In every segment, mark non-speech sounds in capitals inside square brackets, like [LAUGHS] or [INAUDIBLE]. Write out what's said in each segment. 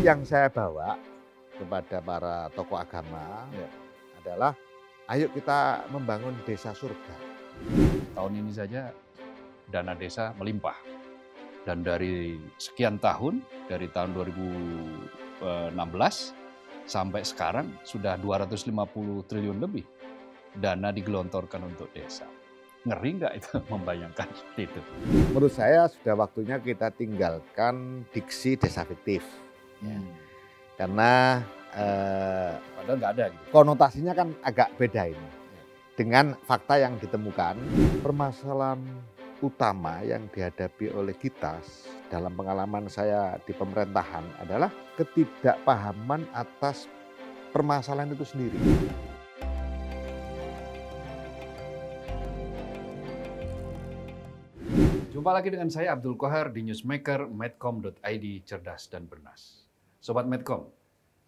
yang saya bawa kepada para tokoh agama ya. adalah ayo kita membangun desa surga. Tahun ini saja dana desa melimpah. Dan dari sekian tahun, dari tahun 2016 sampai sekarang sudah 250 triliun lebih dana digelontorkan untuk desa. Ngeri nggak itu [LAUGHS] membayangkan seperti itu? Menurut saya sudah waktunya kita tinggalkan diksi desa fiktif ya. Hmm. Karena eh, padahal nggak ada gitu. Konotasinya kan agak beda ini. Ya. Dengan fakta yang ditemukan, permasalahan utama yang dihadapi oleh kita dalam pengalaman saya di pemerintahan adalah ketidakpahaman atas permasalahan itu sendiri. Jumpa lagi dengan saya Abdul Kohar di newsmaker medcom.id cerdas dan bernas. Sobat Medcom,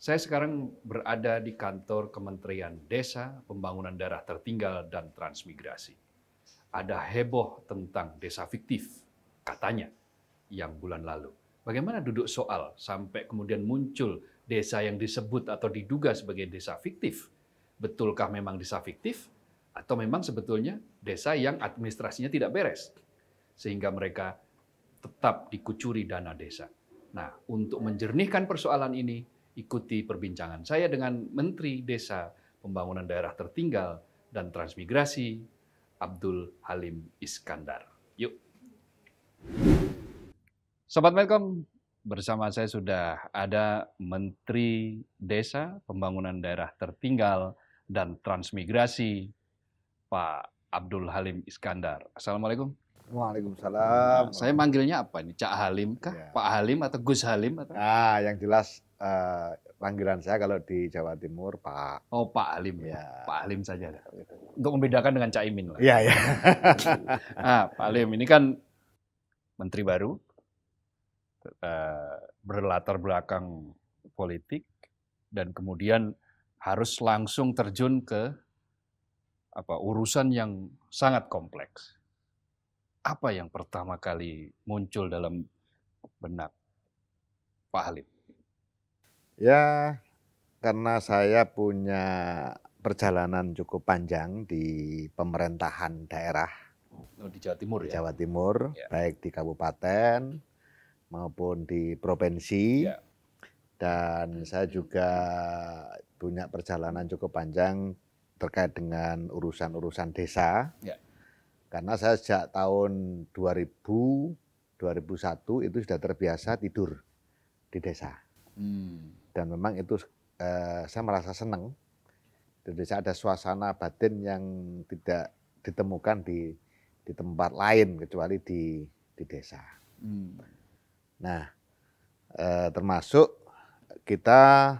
saya sekarang berada di kantor Kementerian Desa, Pembangunan Daerah Tertinggal, dan Transmigrasi. Ada heboh tentang desa fiktif, katanya, yang bulan lalu. Bagaimana duduk soal sampai kemudian muncul desa yang disebut atau diduga sebagai desa fiktif? Betulkah memang desa fiktif? Atau memang sebetulnya desa yang administrasinya tidak beres? Sehingga mereka tetap dikucuri dana desa. Nah, untuk menjernihkan persoalan ini, ikuti perbincangan saya dengan Menteri Desa Pembangunan Daerah Tertinggal dan Transmigrasi, Abdul Halim Iskandar. Yuk. Sobat Welcome, bersama saya sudah ada Menteri Desa Pembangunan Daerah Tertinggal dan Transmigrasi, Pak Abdul Halim Iskandar. Assalamualaikum. Waalaikumsalam. Nah, saya manggilnya apa ini, Cak Halim kah? Ya. Pak Halim atau Gus Halim atau? Ah, yang jelas eh, panggilan saya kalau di Jawa Timur Pak. Oh, Pak Halim ya. Pak Halim saja. Untuk membedakan dengan Cak Imin lah. Iya, iya. [LAUGHS] ah, Pak Halim ini kan menteri baru eh, berlatar belakang politik dan kemudian harus langsung terjun ke apa urusan yang sangat kompleks apa yang pertama kali muncul dalam benak Pak Halim? Ya, karena saya punya perjalanan cukup panjang di pemerintahan daerah oh, di Jawa Timur, di ya? Timur, ya. baik di kabupaten maupun di provinsi. Ya. Dan hmm. saya juga punya perjalanan cukup panjang terkait dengan urusan-urusan desa. Ya karena saya sejak tahun 2000, 2001 itu sudah terbiasa tidur di desa. Hmm. Dan memang itu eh, saya merasa senang. Di desa ada suasana batin yang tidak ditemukan di di tempat lain kecuali di di desa. Hmm. Nah, eh, termasuk kita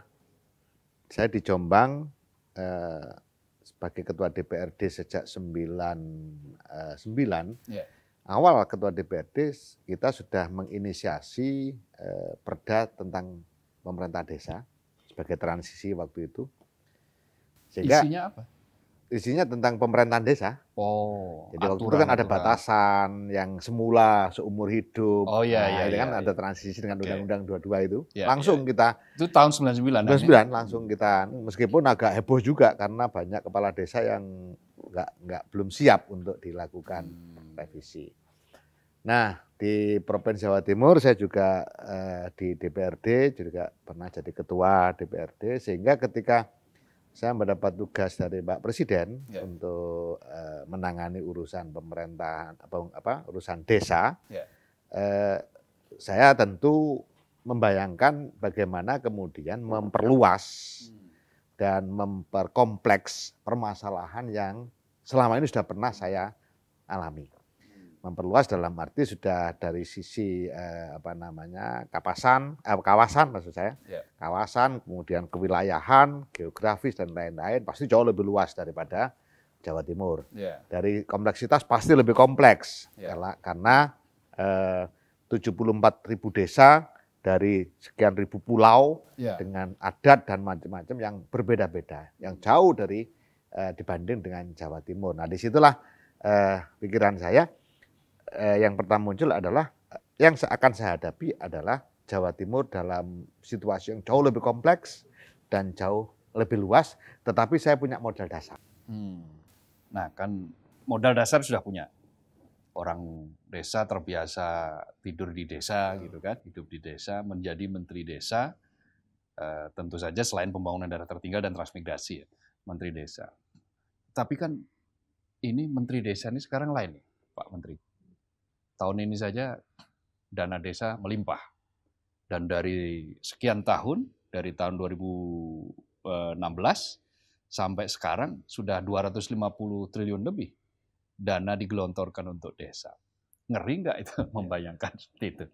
saya di Jombang eh, sebagai ketua DPRD sejak 99 eh, yeah. awal ketua DPRD kita sudah menginisiasi eh, perda tentang pemerintah desa sebagai transisi waktu itu. Sehingga Isinya apa? isinya tentang pemerintahan desa. Oh. Jadi waktu itu kan ada aturan. batasan yang semula seumur hidup. Oh iya iya. Nah, iya kan iya. ada iya. transisi dengan undang-undang dua dua itu. Iya, langsung iya. kita Itu tahun sembilan 99 Sembilan langsung kita anu, meskipun agak heboh juga karena banyak kepala desa yang nggak nggak belum siap untuk dilakukan hmm. revisi. Nah, di Provinsi Jawa Timur saya juga eh, di DPRD juga pernah jadi ketua DPRD sehingga ketika saya mendapat tugas dari Pak Presiden yeah. untuk uh, menangani urusan pemerintahan apa, apa urusan desa. Yeah. Ya. Uh, saya tentu membayangkan bagaimana kemudian memperluas hmm. dan memperkompleks permasalahan yang selama ini sudah pernah saya alami memperluas dalam arti sudah dari sisi eh, apa namanya kapasan eh, kawasan maksud saya yeah. kawasan kemudian kewilayahan geografis dan lain-lain pasti jauh lebih luas daripada Jawa Timur yeah. dari kompleksitas pasti lebih kompleks yeah. karena, eh, tujuh eh, 74 ribu desa dari sekian ribu pulau yeah. dengan adat dan macam-macam yang berbeda-beda yang jauh dari eh, dibanding dengan Jawa Timur nah disitulah eh, pikiran saya eh, yang pertama muncul adalah yang akan saya hadapi adalah Jawa Timur dalam situasi yang jauh lebih kompleks dan jauh lebih luas, tetapi saya punya modal dasar. Hmm. Nah, kan modal dasar sudah punya. Orang desa terbiasa tidur di desa, gitu kan, hidup di desa, menjadi menteri desa. Eh, tentu saja selain pembangunan daerah tertinggal dan transmigrasi, ya, menteri desa. Tapi kan ini menteri desa ini sekarang lain nih, Pak Menteri. Tahun ini saja dana desa melimpah. Dan dari sekian tahun, dari tahun 2016 eh, sampai sekarang sudah 250 triliun lebih dana digelontorkan untuk desa. Ngeri nggak itu [LAUGHS] membayangkan seperti itu?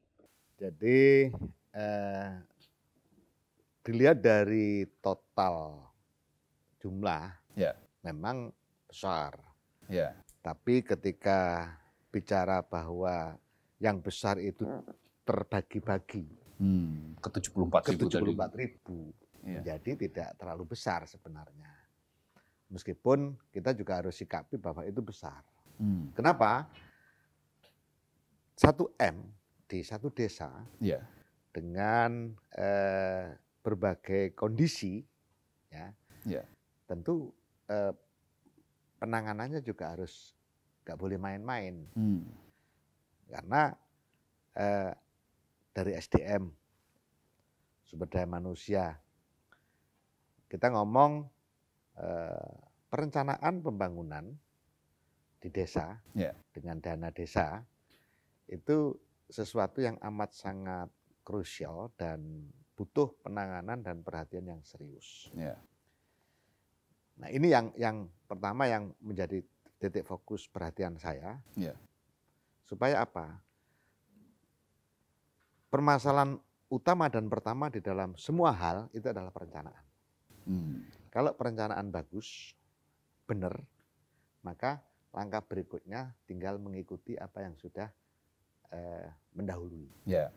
Jadi eh, dilihat dari total jumlah, ya. memang besar. Ya. Tapi ketika bicara bahwa yang besar itu terbagi-bagi. Hmm, ke 74 ribu. Ke 74 ribu. Iya. Jadi tidak terlalu besar sebenarnya. Meskipun kita juga harus sikapi bahwa itu besar. Hmm. Kenapa? satu m di satu desa iya. dengan eh, berbagai kondisi ya. Iya. Tentu eh, penanganannya juga harus nggak boleh main-main. Hmm. Karena eh, dari SDM, sumber daya manusia, kita ngomong eh, perencanaan pembangunan di desa yeah. dengan dana desa itu sesuatu yang amat sangat krusial dan butuh penanganan dan perhatian yang serius. Yeah. Nah ini yang yang pertama yang menjadi titik fokus perhatian saya. Yeah. Supaya apa? Permasalahan utama dan pertama di dalam semua hal itu adalah perencanaan. Hmm. Kalau perencanaan bagus, benar, maka langkah berikutnya tinggal mengikuti apa yang sudah eh, mendahului. Yeah.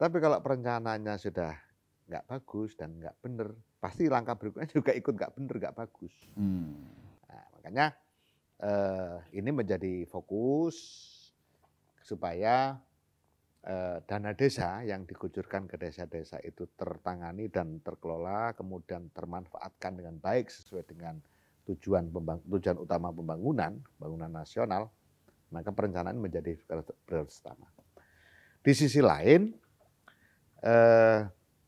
Tapi kalau perencanaannya sudah nggak bagus dan nggak benar, pasti langkah berikutnya [LAUGHS] juga ikut nggak benar, nggak bagus. Hmm. Nah, makanya eh, ini menjadi fokus supaya eh, dana desa yang dikucurkan ke desa-desa itu tertangani dan terkelola kemudian termanfaatkan dengan baik sesuai dengan tujuan pembang, tujuan utama pembangunan, pembangunan nasional, maka perencanaan menjadi prioritas utama. Di sisi lain, eh,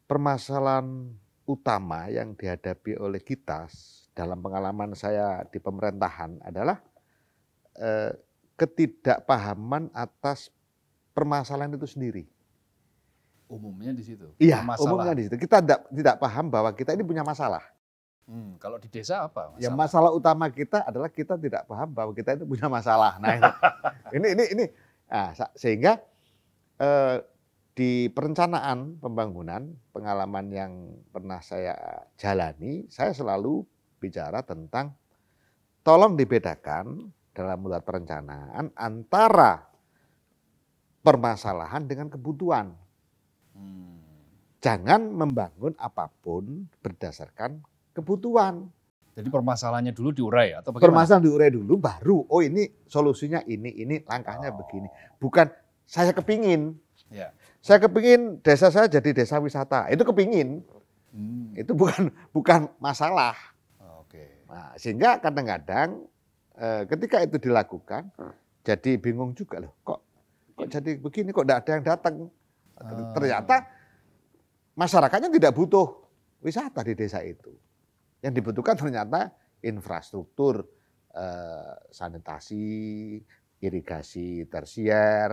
permasalahan utama yang dihadapi oleh kita dalam pengalaman saya di pemerintahan adalah eh, ketidakpahaman atas permasalahan itu sendiri. Umumnya di situ. Iya, masalah. umumnya di situ. Kita tidak tidak paham bahwa kita ini punya masalah. Hmm, kalau di desa apa? Masalah? Ya masalah utama kita adalah kita tidak paham bahwa kita itu punya masalah. Nah ini [LAUGHS] ini ini, ini. Nah, sehingga eh, di perencanaan pembangunan pengalaman yang pernah saya jalani, saya selalu bicara tentang tolong dibedakan dalam mulai perencanaan antara permasalahan dengan kebutuhan. Hmm. Jangan membangun apapun berdasarkan kebutuhan. Jadi permasalahannya dulu diurai atau bagaimana? Permasalahan diurai dulu baru oh ini solusinya ini ini langkahnya oh. begini. Bukan saya kepingin. Ya. Saya kepingin desa saya jadi desa wisata. Itu kepingin. Hmm. Itu bukan bukan masalah. Nah, sehingga kadang-kadang e, ketika itu dilakukan, hmm. jadi bingung juga loh, kok kok iya. jadi begini, kok tidak ada yang datang. Hmm. Ternyata masyarakatnya tidak butuh wisata di desa itu. Yang dibutuhkan ternyata infrastruktur e, sanitasi, irigasi tersier.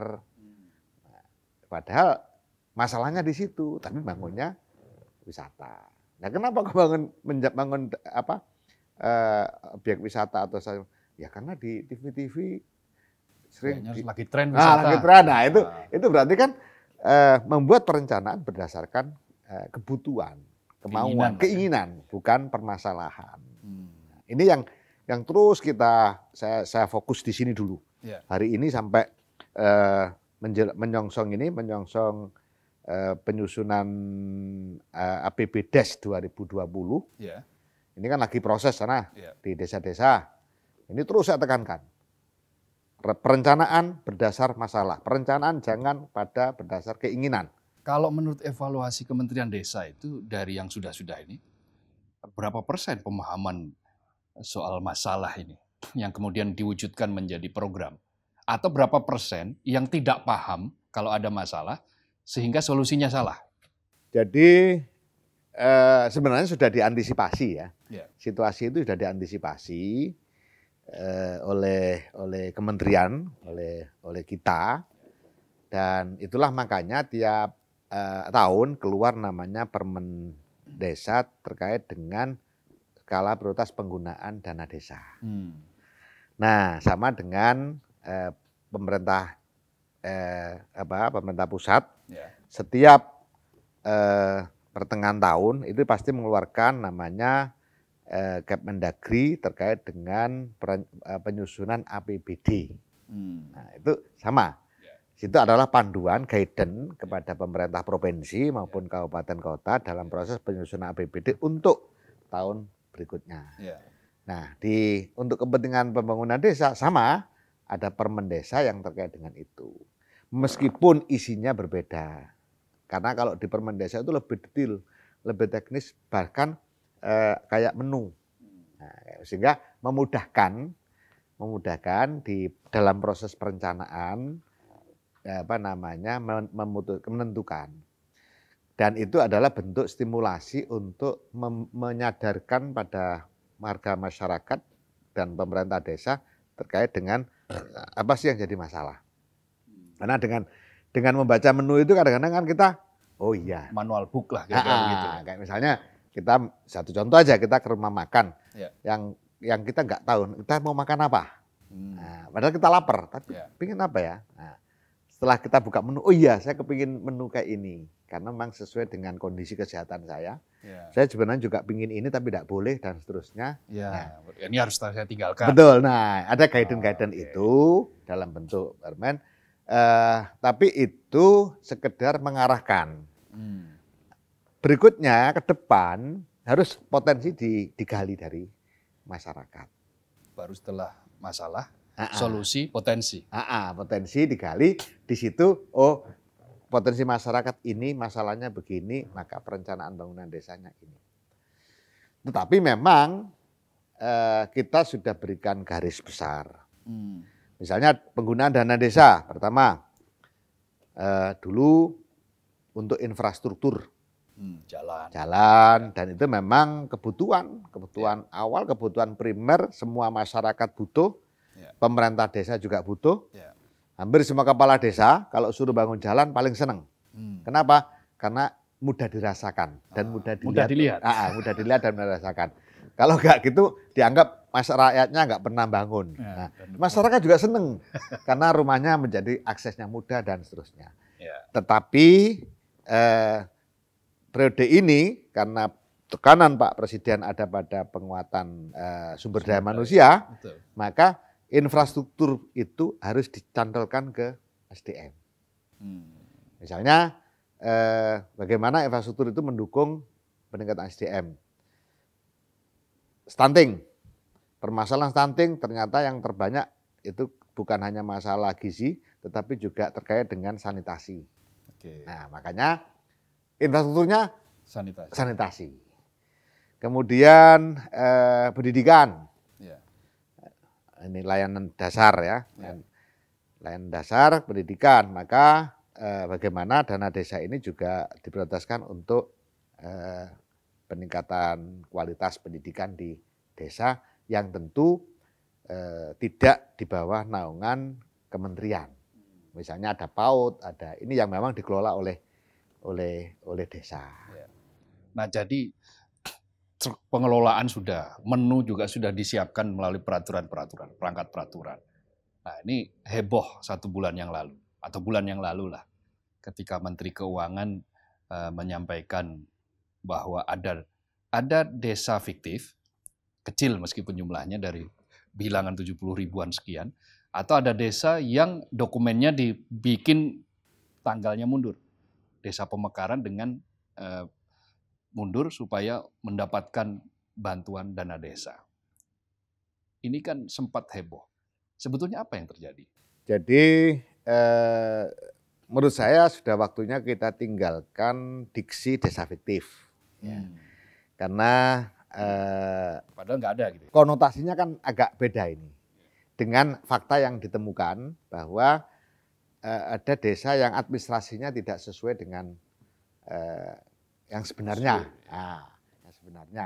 Nah, padahal masalahnya di situ, tapi bangunnya wisata. Nah, kenapa kebangun bangun apa uh, objek wisata atau saya ya karena di TV-TV sering di, lagi tren ah, wisata. Nah, lagi tren. Nah, itu nah. itu berarti kan uh, membuat perencanaan berdasarkan uh, kebutuhan, kemauan, keinginan, keinginan bukan permasalahan. Hmm. Nah, ini yang yang terus kita saya saya fokus di sini dulu. Yeah. Hari ini sampai uh, menyongsong ini menyongsong penyusunan APBDes 2020. Yeah. Ini kan lagi proses sana yeah. di desa-desa. Ini terus saya tekankan. Perencanaan berdasar masalah. Perencanaan jangan pada berdasar keinginan. Kalau menurut evaluasi Kementerian Desa itu dari yang sudah-sudah ini, berapa persen pemahaman soal masalah ini yang kemudian diwujudkan menjadi program? Atau berapa persen yang tidak paham kalau ada masalah sehingga solusinya salah? Jadi Eh, sebenarnya sudah diantisipasi ya. Yeah. Situasi itu sudah diantisipasi eh, oleh oleh kementerian, oleh oleh kita. Dan itulah makanya tiap eh, tahun keluar namanya Permen Desa terkait dengan skala prioritas penggunaan dana desa. Hmm. Nah, sama dengan eh, pemerintah eh, apa pemerintah pusat, yeah. setiap eh, pertengahan tahun itu pasti mengeluarkan namanya eh, Mendagri terkait dengan eh, penyusunan APBD. Hmm. Nah, itu sama. Ya. Itu adalah panduan guidance ya. kepada pemerintah provinsi maupun ya. kabupaten kota dalam proses penyusunan APBD untuk tahun berikutnya. Yeah. Nah, di untuk kepentingan pembangunan desa sama ada Permendesa yang terkait dengan itu. Meskipun isinya berbeda. Karena kalau di permen desa itu lebih detail, lebih teknis, bahkan eh, kayak menu. Nah, sehingga memudahkan, memudahkan di dalam proses perencanaan eh, apa namanya memutus, menentukan. Dan itu adalah bentuk stimulasi untuk menyadarkan pada warga masyarakat dan pemerintah desa terkait dengan eh, apa sih yang jadi masalah. Karena dengan dengan membaca menu itu kadang-kadang kan kita oh iya manual book lah kayak ah, ah gitu. Ah. Kayak misalnya kita satu contoh aja kita ke rumah makan yeah. yang yang kita nggak tahu kita mau makan apa. Hmm. Nah, padahal kita lapar tapi yeah. pingin apa ya? Nah, setelah kita buka menu, oh iya saya kepingin menu kayak ini karena memang sesuai dengan kondisi kesehatan saya. Yeah. Saya sebenarnya juga pingin ini tapi tidak boleh dan seterusnya. Yeah. Nah, ini harus saya tinggalkan. Betul. Nah, ada oh, guidance-guidance oh, okay. itu dalam bentuk permen. Uh, tapi itu sekedar mengarahkan. Hmm. Berikutnya ke depan harus potensi di, digali dari masyarakat. Baru setelah masalah, A ah, -a. Ah. solusi, potensi. A ah, -a, potensi digali di situ. Oh, potensi masyarakat ini masalahnya begini, maka perencanaan bangunan desanya ini. Tetapi memang uh, kita sudah berikan garis besar. Hmm Misalnya penggunaan dana desa pertama eh, dulu untuk infrastruktur hmm, jalan jalan ya. dan itu memang kebutuhan kebutuhan ya. awal kebutuhan primer semua masyarakat butuh ya. pemerintah desa juga butuh ya. hampir semua kepala desa kalau suruh bangun jalan paling seneng hmm. kenapa karena mudah dirasakan dan ah, mudah dilihat mudah dilihat, ah, ah, mudah dilihat dan merasakan kalau enggak gitu dianggap Masa rakyatnya nggak pernah bangun. Ya, nah, masyarakat juga seneng [LAUGHS] karena rumahnya menjadi aksesnya mudah dan seterusnya. Ya. Tetapi eh, periode ini karena tekanan Pak Presiden ada pada penguatan eh, sumber daya manusia, Betul. maka infrastruktur itu harus dicantelkan ke SDM. Hmm. Misalnya eh, bagaimana infrastruktur itu mendukung peningkatan SDM. Stunting Permasalahan stunting ternyata yang terbanyak itu bukan hanya masalah gizi, tetapi juga terkait dengan sanitasi. Oke. Nah, makanya infrastrukturnya sanitasi. sanitasi. Kemudian eh, pendidikan. Ya. Ini layanan dasar ya. ya. Layanan dasar pendidikan. Maka eh, bagaimana dana desa ini juga diprioritaskan untuk eh, peningkatan kualitas pendidikan di desa yang tentu eh, tidak di bawah naungan kementerian. Misalnya ada PAUD, ada ini yang memang dikelola oleh oleh oleh desa. Ya. Nah, jadi pengelolaan sudah, menu juga sudah disiapkan melalui peraturan-peraturan, perangkat peraturan. Nah, ini heboh satu bulan yang lalu atau bulan yang lalu lah ketika Menteri Keuangan uh, menyampaikan bahwa ada ada desa fiktif kecil meskipun jumlahnya dari bilangan 70 ribuan sekian atau ada desa yang dokumennya dibikin tanggalnya mundur. Desa pemekaran dengan eh, mundur supaya mendapatkan bantuan dana desa. Ini kan sempat heboh. Sebetulnya apa yang terjadi? Jadi eh, menurut saya sudah waktunya kita tinggalkan diksi desa fiktif. Hmm. Karena Eh, padahal nggak ada gitu. Ya. Konotasinya kan agak beda ini dengan fakta yang ditemukan bahwa uh, ada desa yang administrasinya tidak sesuai dengan uh, yang sebenarnya. Sesuai. Nah, yang sebenarnya.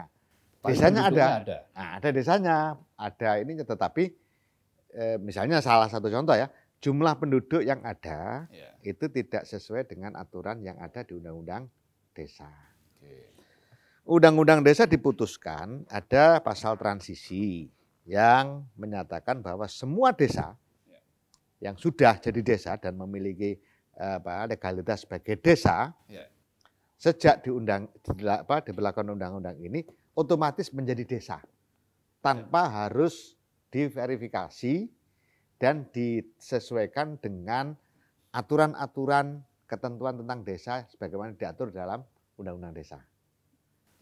Desanya ada. ada. Nah, ada desanya, ada ini, tetapi eh, misalnya salah satu contoh ya, jumlah penduduk yang ada yeah. itu tidak sesuai dengan aturan yang ada di undang-undang desa. Okay. Undang-undang desa diputuskan ada pasal transisi yang menyatakan bahwa semua desa ya. yang sudah jadi desa dan memiliki eh, apa, legalitas sebagai desa ya. sejak diundang apa, diberlakukan undang-undang ini otomatis menjadi desa tanpa ya. harus diverifikasi dan disesuaikan dengan aturan-aturan ketentuan tentang desa sebagaimana diatur dalam undang-undang desa.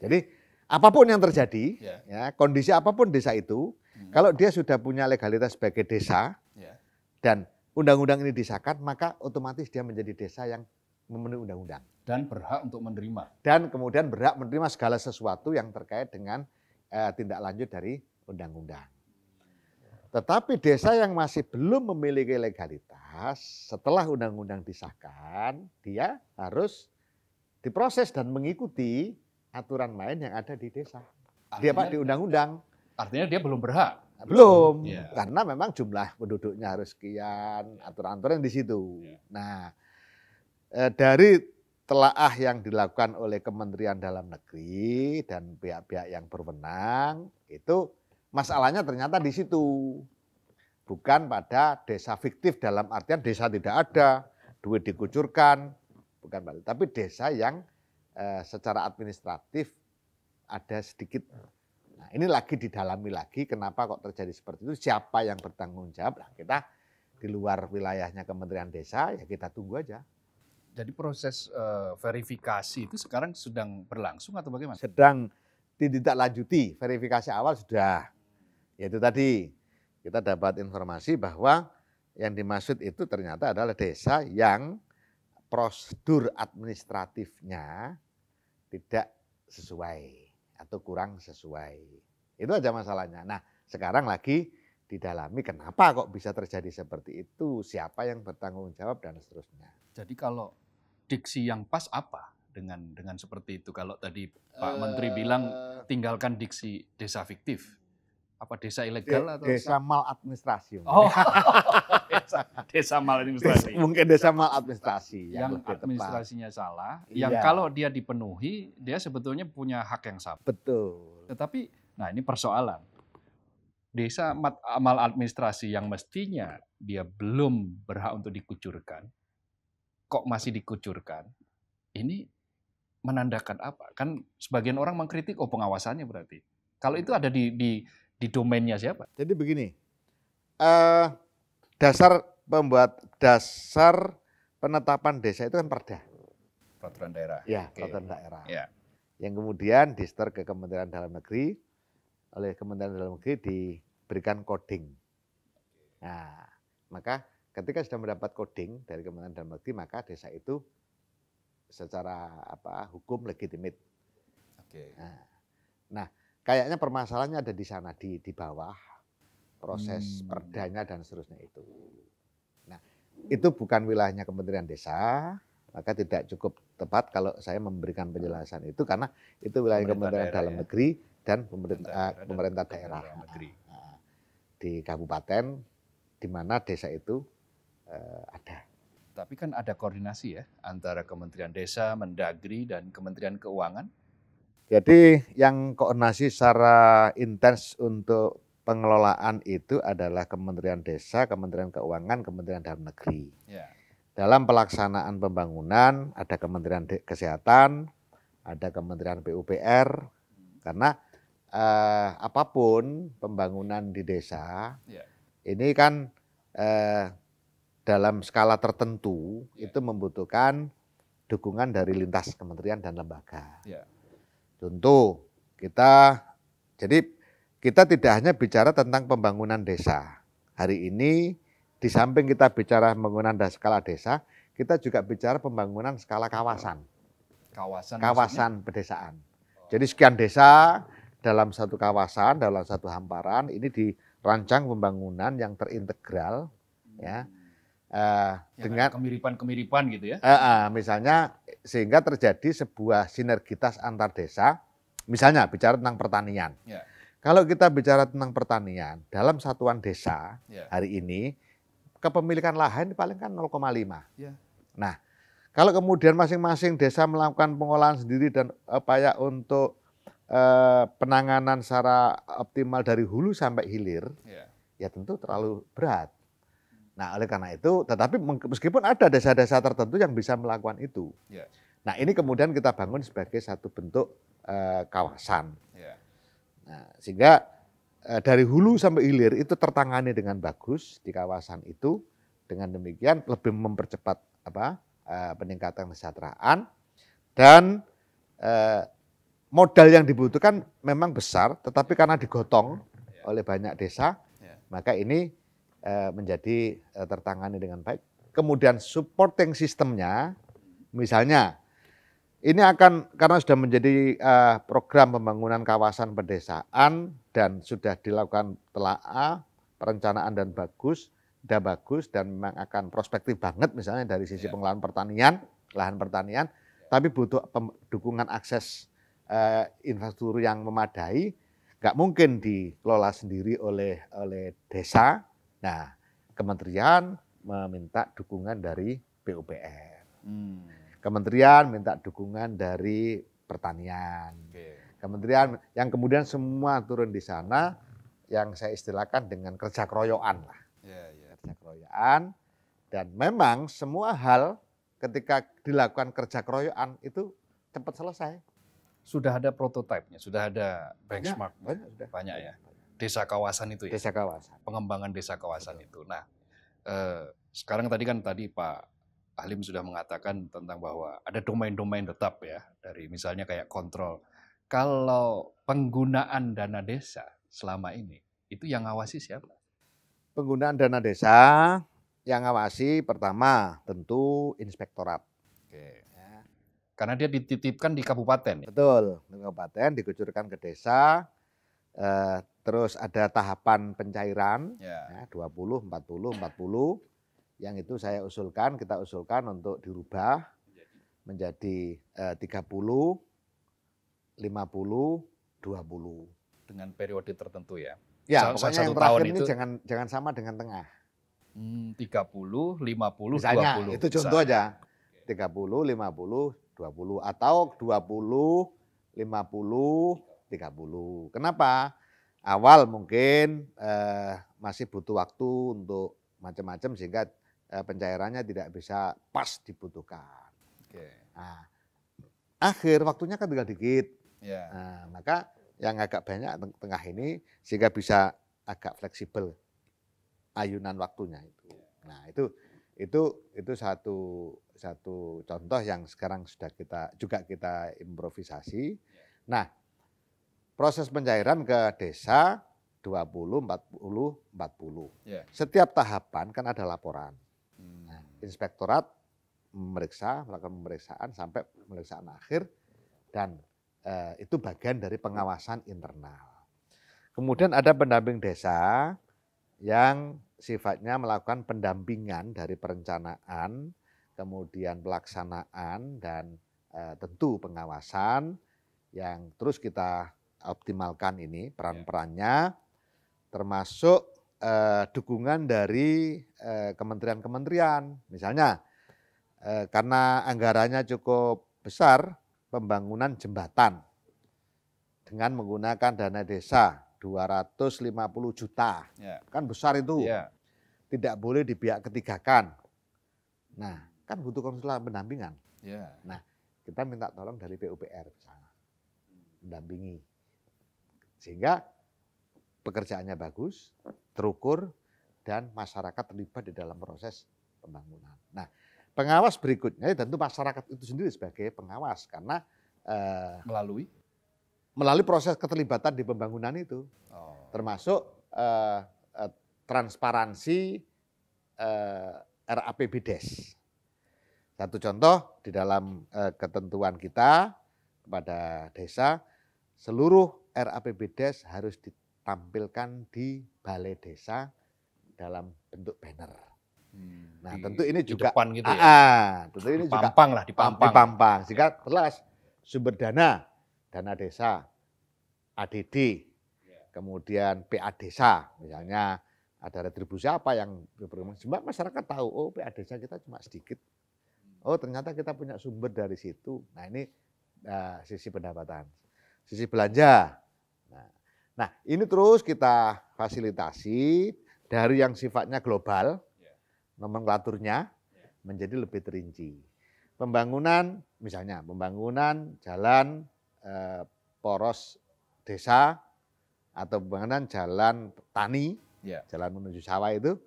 Jadi apapun yang terjadi, yeah. ya kondisi apapun desa itu, hmm. kalau dia sudah punya legalitas sebagai desa yeah. dan undang-undang ini disahkan, maka otomatis dia menjadi desa yang memenuhi undang-undang dan berhak untuk menerima dan kemudian berhak menerima segala sesuatu yang terkait dengan eh, tindak lanjut dari undang-undang. Tetapi desa yang masih belum memiliki legalitas setelah undang-undang disahkan, dia harus diproses dan mengikuti aturan main yang ada di desa. Artinya, dia pak di undang-undang. Artinya dia belum berhak. Belum, yeah. karena memang jumlah penduduknya harus sekian, aturan-aturan di situ. Yeah. Nah, eh, dari telaah yang dilakukan oleh Kementerian Dalam Negeri dan pihak-pihak yang berwenang itu masalahnya ternyata di situ. Bukan pada desa fiktif dalam artian desa tidak ada, duit dikucurkan, bukan balik, tapi desa yang Eh, secara administratif ada sedikit. Nah, ini lagi didalami lagi kenapa kok terjadi seperti itu, siapa yang bertanggung jawab. Nah, kita di luar wilayahnya Kementerian Desa ya kita tunggu aja. Jadi proses uh, verifikasi itu sekarang sedang berlangsung atau bagaimana? Sedang tidak ditindaklanjuti. Verifikasi awal sudah. Yaitu tadi kita dapat informasi bahwa yang dimaksud itu ternyata adalah desa yang prosedur administratifnya tidak sesuai atau kurang sesuai. Itu aja masalahnya. Nah, sekarang lagi didalami kenapa kok bisa terjadi seperti itu, siapa yang bertanggung jawab dan seterusnya. Jadi kalau diksi yang pas apa dengan dengan seperti itu kalau tadi Pak Menteri eh, bilang tinggalkan diksi desa fiktif apa desa ilegal atau desa maladministrasi? Oh, [LAUGHS] desa, desa maladministrasi. [LAUGHS] Mungkin desa maladministrasi yang, yang administrasinya tepat. salah. Yang iya. kalau dia dipenuhi, dia sebetulnya punya hak yang sama. Betul. Tetapi, nah ini persoalan. Desa maladministrasi yang mestinya dia belum berhak untuk dikucurkan, kok masih dikucurkan? Ini menandakan apa? Kan sebagian orang mengkritik, oh pengawasannya berarti. Kalau itu ada di, di di domainnya siapa? Jadi begini, uh, dasar pembuat dasar penetapan desa itu kan perda. Peraturan daerah. Ya, okay. peraturan daerah. Ya. Yang kemudian dister ke Kementerian Dalam Negeri, oleh Kementerian Dalam Negeri diberikan coding. Nah, maka ketika sudah mendapat coding dari Kementerian Dalam Negeri, maka desa itu secara apa hukum legitimit. Oke. Okay. Nah, nah, kayaknya permasalahannya ada di sana di di bawah proses hmm. perdanya dan seterusnya itu. Nah, itu bukan wilayahnya Kementerian Desa, maka tidak cukup tepat kalau saya memberikan penjelasan itu karena itu wilayah Kementerian Dalam ya. Negeri dan pemerintah pemerintah, pemerintah daerah, daerah negeri. Ah, ah. di kabupaten di mana desa itu uh, ada. Tapi kan ada koordinasi ya antara Kementerian Desa, Mendagri dan Kementerian Keuangan jadi yang koordinasi secara intens untuk pengelolaan itu adalah Kementerian Desa, Kementerian Keuangan, Kementerian Dalam Negeri. Yeah. Dalam pelaksanaan pembangunan ada Kementerian Kesehatan, ada Kementerian PUPR, karena eh, apapun pembangunan di desa yeah. ini kan eh, dalam skala tertentu yeah. itu membutuhkan dukungan dari lintas kementerian dan lembaga. Yeah. Contoh, kita jadi kita tidak hanya bicara tentang pembangunan desa. Hari ini di samping kita bicara pembangunan dan skala desa, kita juga bicara pembangunan skala kawasan. Kawasan kawasan pedesaan. Jadi sekian desa dalam satu kawasan, dalam satu hamparan ini dirancang pembangunan yang terintegral ya Uh, ya, dengan kemiripan-kemiripan gitu ya. Uh, uh, misalnya sehingga terjadi sebuah sinergitas antar desa. Misalnya bicara tentang pertanian. Ya. Kalau kita bicara tentang pertanian dalam satuan desa ya. hari ini kepemilikan lahan paling kan 0,5. Ya. Nah, kalau kemudian masing-masing desa melakukan pengolahan sendiri dan upaya untuk penanganan secara optimal dari hulu sampai hilir, ya, ya tentu terlalu berat. Nah, oleh karena itu, tetapi meskipun ada desa-desa tertentu yang bisa melakukan itu, yeah. nah ini kemudian kita bangun sebagai satu bentuk uh, kawasan. Yeah. Nah, sehingga uh, dari hulu sampai hilir itu tertangani dengan bagus di kawasan itu. Dengan demikian lebih mempercepat apa uh, peningkatan kesejahteraan dan uh, modal yang dibutuhkan memang besar, tetapi karena digotong yeah. oleh banyak desa, ya. maka ini Eh, menjadi eh, tertangani dengan baik. Kemudian supporting sistemnya, misalnya ini akan karena sudah menjadi eh, program pembangunan kawasan pedesaan dan sudah dilakukan telaah perencanaan dan bagus, dan bagus dan memang akan prospektif banget misalnya dari sisi iya. pengelolaan pertanian, lahan pertanian, tapi butuh dukungan akses infrastruktur yang memadai, nggak mungkin dikelola sendiri oleh oleh desa, Nah, kementerian meminta dukungan dari PUPR. Hmm. Kementerian minta dukungan dari pertanian. Okay. Kementerian yang kemudian semua turun di sana yang saya istilahkan dengan kerja keroyokan lah. Yeah, yeah. Kerja keroyokan dan memang semua hal ketika dilakukan kerja keroyokan itu cepat selesai. Sudah ada prototipenya, sudah ada benchmark. Ya, banyak, banyak ya desa kawasan itu ya. Desa kawasan. Pengembangan desa kawasan itu. Nah, eh, sekarang tadi kan tadi Pak Halim sudah mengatakan tentang bahwa ada domain-domain tetap ya dari misalnya kayak kontrol. Kalau penggunaan dana desa selama ini itu yang ngawasi siapa? Penggunaan dana desa yang ngawasi pertama tentu inspektorat. Oke. Ya. Karena dia dititipkan di kabupaten. Ya? Betul, di kabupaten dikucurkan ke desa. Eh, terus ada tahapan pencairan yeah. ya, 20, 40, 40 yang itu saya usulkan kita usulkan untuk dirubah menjadi eh, 30, 50, 20 dengan periode tertentu ya. Ya, Sa pokoknya satu yang terakhir tahun ini itu... jangan jangan sama dengan tengah. Hmm, 30, 50, Misalnya, 20. itu contoh Misalnya. aja. 30, 50, 20 atau 20, 50, 30. Kenapa? awal mungkin eh, masih butuh waktu untuk macam-macam sehingga eh, pencairannya tidak bisa pas dibutuhkan. Okay. Nah, akhir waktunya kan tinggal dikit. Yeah. Nah, maka yang agak banyak tengah ini sehingga bisa agak fleksibel ayunan waktunya itu. Nah, itu itu itu satu satu contoh yang sekarang sudah kita juga kita improvisasi. Ya. Nah, proses pencairan ke desa 20, 40, 40. Yeah. Setiap tahapan kan ada laporan. Hmm. Nah, inspektorat memeriksa, melakukan pemeriksaan sampai pemeriksaan akhir dan eh, itu bagian dari pengawasan internal. Kemudian ada pendamping desa yang sifatnya melakukan pendampingan dari perencanaan, kemudian pelaksanaan dan eh, tentu pengawasan yang terus kita optimalkan ini peran-perannya ya. termasuk eh, dukungan dari kementerian eh, kementerian-kementerian misalnya eh, karena anggarannya cukup besar pembangunan jembatan dengan menggunakan dana desa 250 juta yeah. kan besar itu yeah. tidak boleh dibiak ketigakan nah kan butuh konsultan pendampingan yeah. nah kita minta tolong dari PUPR misalnya mendampingi sehingga pekerjaannya bagus, terukur, dan masyarakat terlibat di dalam proses pembangunan. Nah, pengawas berikutnya ya tentu masyarakat itu sendiri sebagai pengawas karena uh, melalui melalui proses keterlibatan di pembangunan itu, oh. termasuk uh, uh, transparansi uh, RAPBDes. Satu contoh di dalam uh, ketentuan kita kepada desa, seluruh RAPBDes harus ditampilkan di balai desa dalam bentuk banner. Hmm, nah, di, tentu ini juga depan gitu ya. Ah, ah tentu ini pampang juga pampang lah, dipampang. Jika di jelas sumber dana, dana desa, ADD, kemudian PA desa misalnya ada retribusi apa yang berperumahan. Sebab masyarakat tahu, oh PA desa kita cuma sedikit. Oh ternyata kita punya sumber dari situ. Nah ini uh, sisi pendapatan. Sisi belanja, Nah, ini terus kita fasilitasi dari yang sifatnya global, nomenklaturnya menjadi lebih terinci. Pembangunan, misalnya pembangunan jalan eh, poros desa atau pembangunan jalan tani, yeah. jalan menuju sawah itu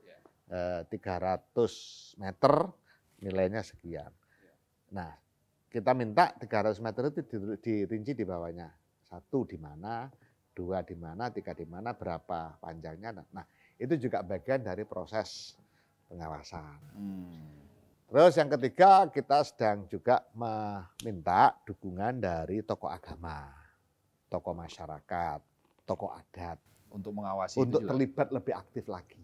ya. eh, 300 meter nilainya sekian. Nah, kita minta 300 meter itu dirinci di bawahnya. Satu di mana, dua di mana, tiga di mana, berapa panjangnya. Nah, nah, itu juga bagian dari proses pengawasan. Hmm. Terus yang ketiga kita sedang juga meminta dukungan dari tokoh agama, tokoh masyarakat, tokoh adat untuk mengawasi untuk terlibat lebih aktif lagi.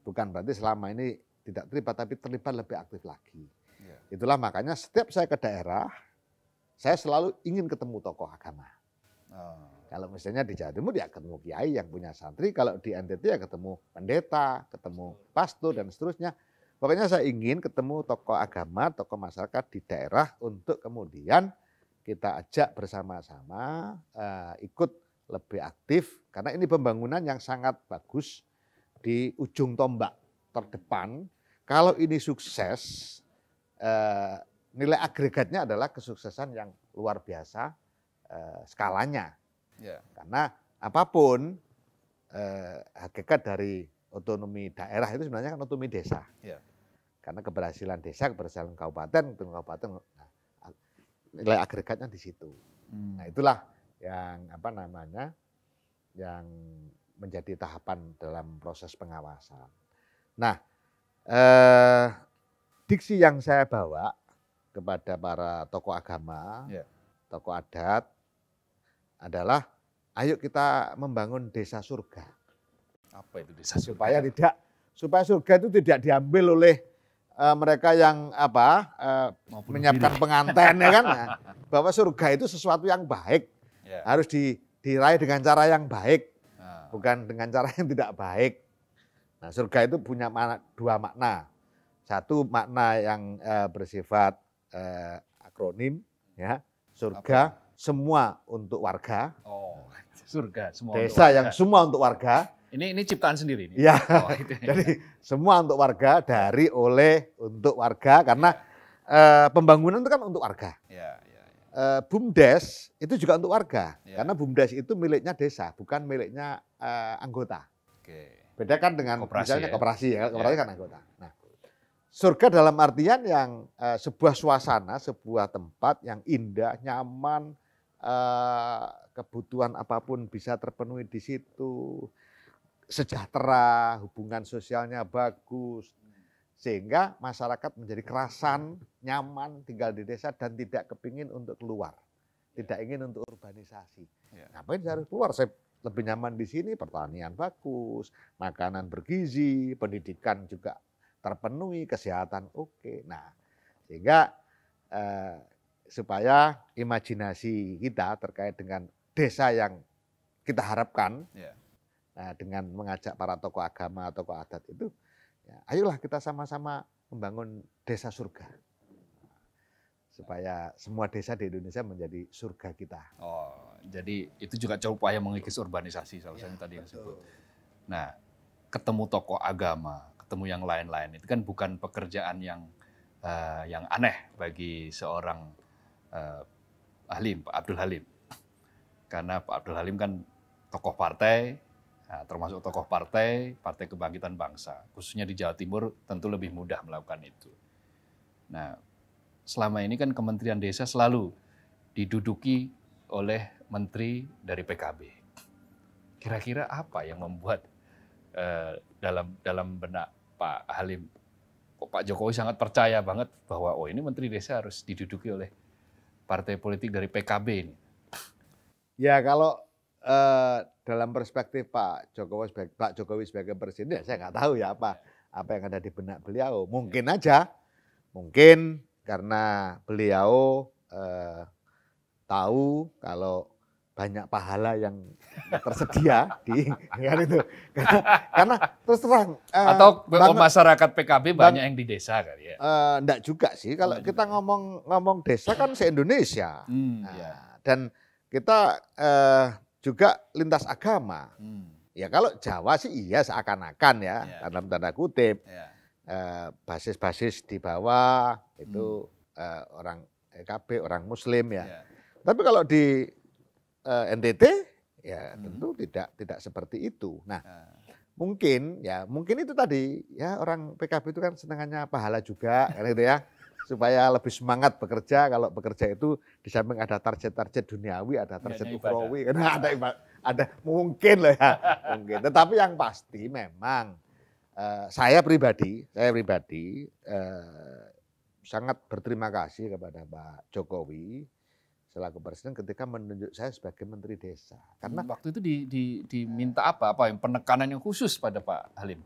Bukan berarti selama ini tidak terlibat tapi terlibat lebih aktif lagi. Yeah. Itulah makanya setiap saya ke daerah saya selalu ingin ketemu tokoh agama. Oh. Kalau misalnya di Jawa Timur ya ketemu kiai yang punya santri, kalau di NTT ya ketemu pendeta, ketemu pastor dan seterusnya. Pokoknya saya ingin ketemu tokoh agama, tokoh masyarakat di daerah untuk kemudian kita ajak bersama-sama uh, ikut lebih aktif karena ini pembangunan yang sangat bagus di ujung tombak terdepan. Kalau ini sukses, uh, nilai agregatnya adalah kesuksesan yang luar biasa uh, skalanya. Yeah. Karena apapun eh, hakikat dari otonomi daerah itu sebenarnya kan otonomi desa. Yeah. Karena keberhasilan desa, keberhasilan kabupaten, keberhasilan kabupaten nah, nilai agregatnya di situ. Hmm. Nah itulah yang apa namanya yang menjadi tahapan dalam proses pengawasan. Nah eh, diksi yang saya bawa kepada para tokoh agama, yeah. tokoh adat, adalah ayo kita membangun desa surga. Apa itu desa surga? Supaya tidak supaya surga itu tidak diambil oleh uh, mereka yang apa uh, menyiapkan pilih. ya kan nah, bahwa surga itu sesuatu yang baik yeah. harus di, diraih dengan cara yang baik nah. bukan dengan cara yang tidak baik nah surga itu punya makna, dua makna satu makna yang uh, bersifat uh, akronim ya surga apa? semua untuk warga. Oh, surga semua. Desa untuk warga. yang semua untuk warga. Ini ini ciptaan sendiri ini. Ya. Oh, itu. [LAUGHS] Ya. Jadi semua untuk warga dari oleh untuk warga karena uh, pembangunan itu kan untuk warga. Ya, ya, ya. Uh, bumdes itu juga untuk warga ya. karena bumdes itu miliknya desa bukan miliknya uh, anggota. Oke. Beda kan dengan koperasi misalnya ya. koperasi ya, ya. koperasi ya. kan anggota. Nah, surga dalam artian yang uh, sebuah suasana, sebuah tempat yang indah, nyaman, Eh, kebutuhan apapun bisa terpenuhi di situ, sejahtera, hubungan sosialnya bagus, sehingga masyarakat menjadi kerasan, nyaman tinggal di desa dan tidak kepingin untuk keluar, ya. tidak ingin untuk urbanisasi. Ya. Ngapain saya harus keluar? Saya lebih nyaman di sini, pertanian bagus, makanan bergizi, pendidikan juga terpenuhi, kesehatan oke. Okay. Nah, sehingga eh, supaya imajinasi kita terkait dengan desa yang kita harapkan yeah. Ya. dengan mengajak para tokoh agama, tokoh adat itu, ya, ayolah kita sama-sama membangun desa surga supaya semua desa di Indonesia menjadi surga kita. Oh, jadi itu juga jauh upaya mengikis urbanisasi salah satunya tadi yang sebut. Nah, ketemu tokoh agama, ketemu yang lain-lain itu kan bukan pekerjaan yang uh, yang aneh bagi seorang uh, Halim, Pak Abdul Halim. Karena Pak Abdul Halim kan tokoh partai, nah, termasuk tokoh partai, Partai Kebangkitan Bangsa. Khususnya di Jawa Timur tentu lebih mudah melakukan itu. Nah, selama ini kan Kementerian Desa selalu diduduki oleh menteri dari PKB. Kira-kira apa yang membuat uh, dalam dalam benak Pak Halim Pak Jokowi sangat percaya banget bahwa oh ini Menteri Desa harus diduduki oleh partai politik dari PKB ini? Ya kalau uh, dalam perspektif Pak Jokowi sebagai Pak Jokowi sebagai presiden, ya saya nggak tahu ya apa apa yang ada di benak beliau. Mungkin aja, mungkin karena beliau uh, tahu kalau banyak pahala yang tersedia [LAUGHS] di kan itu karena, karena terus terang uh, atau masyarakat PKB banyak yang di desa kali ya uh, eh, enggak juga sih kalau oh, kita ngomong ngomong desa kan se Indonesia hmm, uh, ya. dan kita uh, juga lintas agama hmm. ya kalau Jawa sih iya seakan-akan ya, ya dalam tanda kutip ya. uh, basis-basis di bawah itu hmm. uh, orang PKB orang Muslim ya, ya. tapi kalau di uh, eh, NTT ya hmm. tentu tidak tidak seperti itu. Nah, hmm. mungkin ya mungkin itu tadi ya orang PKB itu kan senangannya pahala juga [LAUGHS] kan gitu ya supaya lebih semangat bekerja kalau bekerja itu di samping ada target-target duniawi ada target ukrawi karena [LAUGHS] ada ada mungkin lah ya mungkin tetapi yang pasti memang uh, saya pribadi saya pribadi uh, sangat berterima kasih kepada Pak Jokowi selaku presiden ketika menunjuk saya sebagai menteri desa. Karena hmm, waktu itu di, di, diminta apa? Apa yang penekanan yang khusus pada Pak Halim?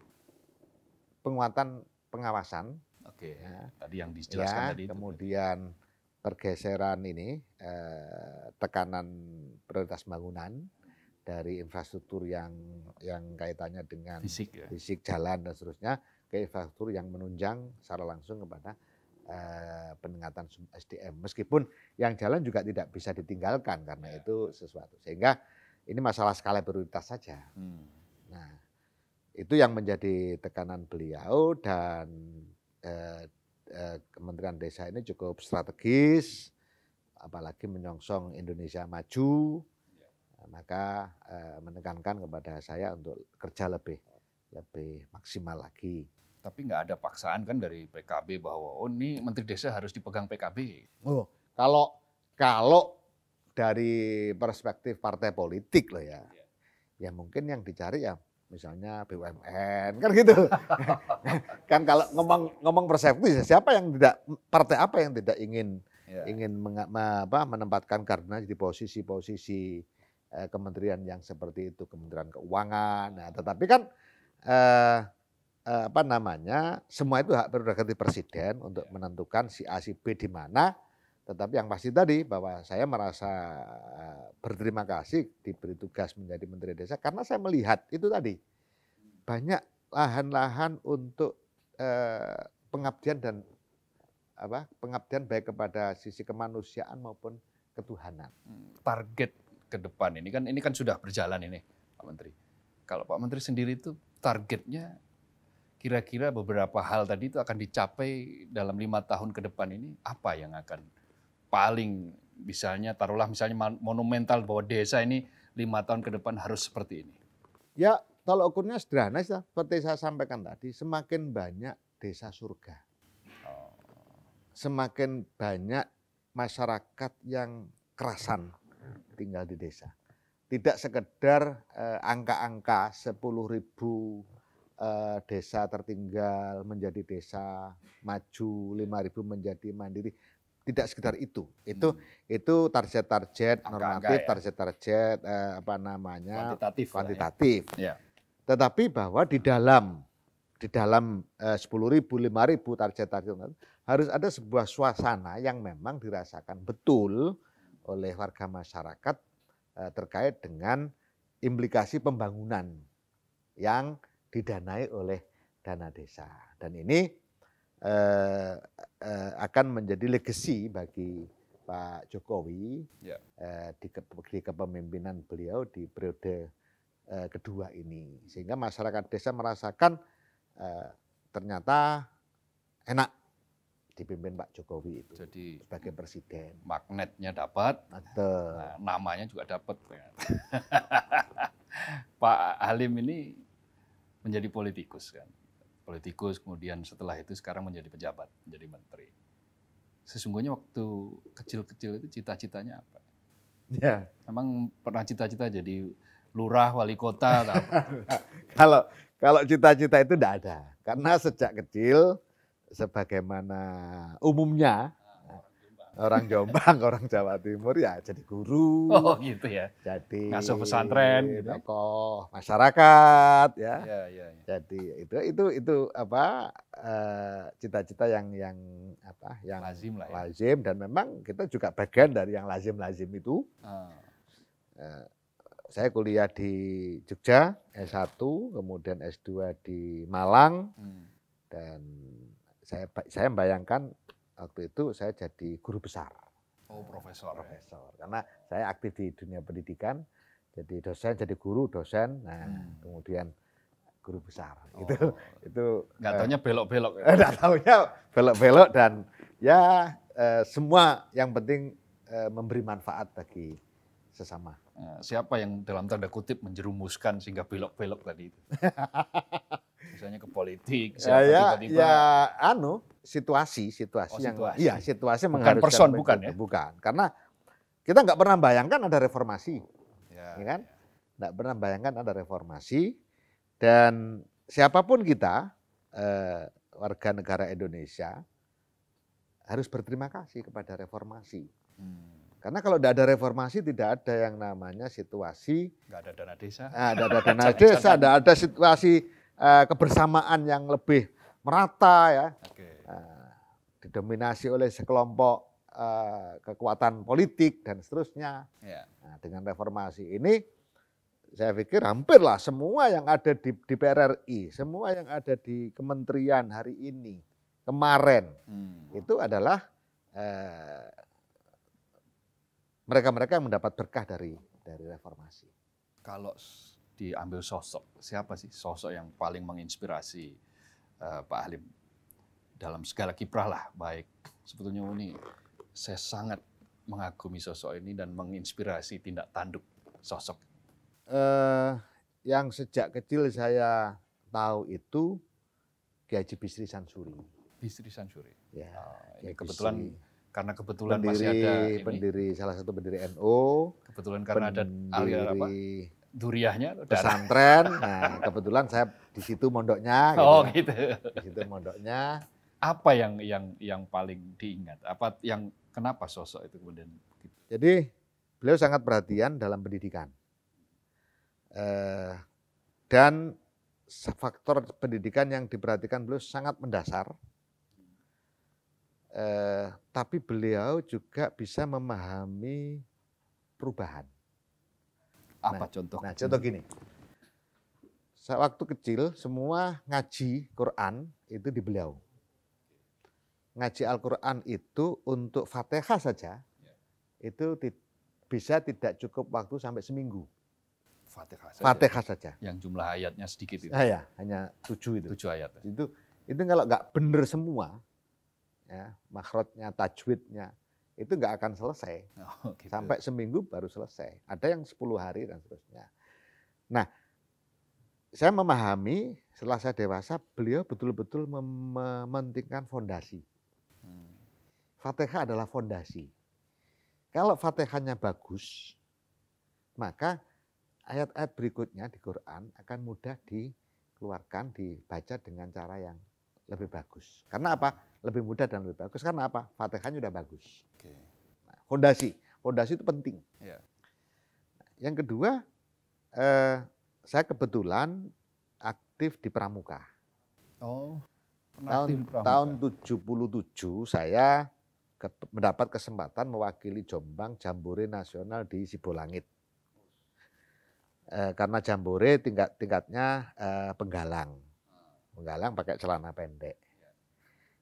Penguatan pengawasan. Oke. Ya. Tadi yang dijelaskan ya, tadi. Itu. Kemudian pergeseran ini eh, tekanan prioritas bangunan dari infrastruktur yang yang kaitannya dengan fisik, ya? fisik jalan dan seterusnya ke infrastruktur yang menunjang secara langsung kepada eh, peningkatan SDM. Meskipun yang jalan juga tidak bisa ditinggalkan karena ya. itu sesuatu. Sehingga ini masalah skala prioritas saja. Hmm. Nah, itu yang menjadi tekanan beliau dan eh, eh, Kementerian Desa ini cukup strategis, apalagi menyongsong Indonesia maju, ya. maka eh, menekankan kepada saya untuk kerja lebih lebih maksimal lagi. Tapi nggak ada paksaan kan dari PKB bahwa oh ini Menteri Desa harus dipegang PKB. Oh, kalau kalau dari perspektif partai politik loh ya, iya. ya, mungkin yang dicari ya misalnya BUMN kan gitu. [LAUGHS] kan kalau ngomong ngomong persepsi ya siapa yang tidak partai apa yang tidak ingin ya. ingin meng, apa, menempatkan karena di posisi-posisi eh, kementerian yang seperti itu, kementerian keuangan. Nah, tetapi kan eh, eh, apa namanya semua itu hak prerogatif presiden untuk ya. menentukan si A si B di mana. Tetapi yang pasti tadi bahwa saya merasa eh, berterima kasih diberi tugas menjadi Menteri Desa karena saya melihat itu tadi banyak lahan-lahan untuk eh, pengabdian dan apa pengabdian baik kepada sisi kemanusiaan maupun ketuhanan. Target ke depan ini kan ini kan sudah berjalan ini Pak Menteri. Kalau Pak Menteri sendiri itu targetnya kira-kira beberapa hal tadi itu akan dicapai dalam lima tahun ke depan ini apa yang akan paling misalnya taruhlah misalnya monumental bahwa desa ini lima tahun ke depan harus seperti ini? Ya kalau ukurnya sederhana seperti saya sampaikan tadi semakin banyak desa surga. Semakin banyak masyarakat yang kerasan tinggal di desa tidak sekedar eh, angka-angka eh, 10 ribu eh, desa tertinggal menjadi desa maju, 5 ribu menjadi mandiri. Tidak sekedar itu. Itu hmm. itu target-target normatif, ya. target-target ya. apa namanya? kuantitatif. Ya. kuantitatif. Ya. Tetapi bahwa di dalam di dalam eh, sepuluh ribu, lima ribu target-target harus ada sebuah suasana yang memang dirasakan betul oleh warga masyarakat Eh, terkait dengan implikasi pembangunan yang didanai oleh dana desa. Dan ini eh, eh, akan menjadi legacy bagi Pak Jokowi yeah. eh, di, ke, di kepemimpinan beliau di periode eh, kedua ini. Sehingga masyarakat desa merasakan eh, ternyata enak dipimpin Pak Jokowi itu Jadi, sebagai presiden. Magnetnya dapat, nah, namanya juga dapat. [LAUGHS] Pak Halim ini menjadi politikus kan, politikus kemudian setelah itu sekarang menjadi pejabat, menjadi menteri. Sesungguhnya waktu kecil-kecil itu cita-citanya apa? Ya. memang pernah cita-cita jadi lurah, wali kota? [LAUGHS] Kalau kalau cita-cita itu tidak ada, karena sejak kecil sebagaimana umumnya ah, orang Jombang, [LAUGHS] orang Jawa Timur ya jadi guru. Oh gitu ya. Jadi ngasuh pesantren gitu. Ya. masyarakat ya. Ya, ya, ya. Jadi itu itu itu apa eh, cita-cita uh, yang yang apa yang lazim lah ya. lazim dan memang kita juga bagian dari yang lazim-lazim itu. Uh, saya kuliah di Jogja S1, kemudian S2 di Malang hmm. dan saya saya membayangkan waktu itu saya jadi guru besar. Oh, profesor. Ya. Profesor. Karena saya aktif di dunia pendidikan, jadi dosen, jadi guru, dosen. Nah, hmm. kemudian guru besar. Oh. Itu itu nggak eh, taunya belok-belok. Eh, [LAUGHS] nggak taunya belok-belok dan ya eh, semua yang penting eh, memberi manfaat bagi sesama. Siapa yang dalam tanda kutip menjerumuskan sehingga belok-belok tadi itu? [LAUGHS] misalnya ke politik ya, siapa ya, tiba-tiba ya anu situasi situasi, oh, yang, situasi. yang iya situasi bukan mengharuskan person bukan ya bukan karena kita nggak pernah bayangkan ada reformasi ya, ya kan ya. nggak pernah bayangkan ada reformasi dan siapapun kita eh, warga negara Indonesia harus berterima kasih kepada reformasi hmm. Karena kalau tidak ada reformasi tidak ada yang namanya situasi. Tidak ada dana desa. Nah, ada [LAUGHS] dana desa, tidak ada situasi Eh, kebersamaan yang lebih merata ya. Okay. Uh, eh, didominasi oleh sekelompok uh, kekuatan politik dan seterusnya. Yeah. Nah, dengan reformasi ini saya pikir hampirlah semua yang ada di DPR RI, semua yang ada di kementerian hari ini, kemarin hmm. itu adalah mereka mereka-mereka yang mendapat berkah dari dari reformasi. Kalau diambil sosok. Siapa sih sosok yang paling menginspirasi uh, Pak Halim dalam segala kiprah lah baik. Sebetulnya ini saya sangat mengagumi sosok ini dan menginspirasi tindak tanduk sosok. Uh, yang sejak kecil saya tahu itu Kiai Haji Bisri Sansuri. Bisri Sansuri. Ya, oh, ini kebetulan karena kebetulan pendiri, masih ada ini. pendiri salah satu pendiri NU NO, kebetulan karena pendiri, ada aliran apa duriahnya pesantren. Nah, kebetulan saya di situ mondoknya. Oh, gitu. Oh, gitu. Di situ mondoknya. Apa yang yang yang paling diingat? Apa yang kenapa sosok itu kemudian? Jadi beliau sangat perhatian dalam pendidikan. Eh, dan faktor pendidikan yang diperhatikan beliau sangat mendasar. Eh, tapi beliau juga bisa memahami perubahan apa nah, contoh? Nah, contoh gini. Saya waktu kecil semua ngaji Quran itu di beliau. Ngaji Al-Quran itu untuk Fatihah saja itu bisa tidak cukup waktu sampai seminggu. Fatihah saja. Fatihah saja. Yang jumlah ayatnya sedikit itu. Ah, ya, hanya tujuh itu. Tujuh ayat. Ya. Itu itu kalau nggak bener semua, ya, makrotnya, tajwidnya, itu nggak akan selesai. Oh, gitu. Sampai seminggu baru selesai. Ada yang 10 hari dan seterusnya. Nah, saya memahami setelah saya dewasa, beliau betul-betul mementingkan fondasi. Hmm. Fatihah adalah fondasi. Kalau fatihahnya bagus, maka ayat-ayat berikutnya di Quran akan mudah dikeluarkan, dibaca dengan cara yang lebih bagus. Karena apa? lebih mudah dan lebih bagus. Karena apa? Fatihahnya sudah bagus. Okay. Nah, fondasi, fondasi itu penting. Yeah. Yang kedua, eh, saya kebetulan aktif di Pramuka. Oh. Tahun, pramuka. tahun 77 saya ke, mendapat kesempatan mewakili Jombang Jambore Nasional di Sibolangit. Eh, karena Jambore tingkat tingkatnya eh, penggalang. Ah. Penggalang pakai celana pendek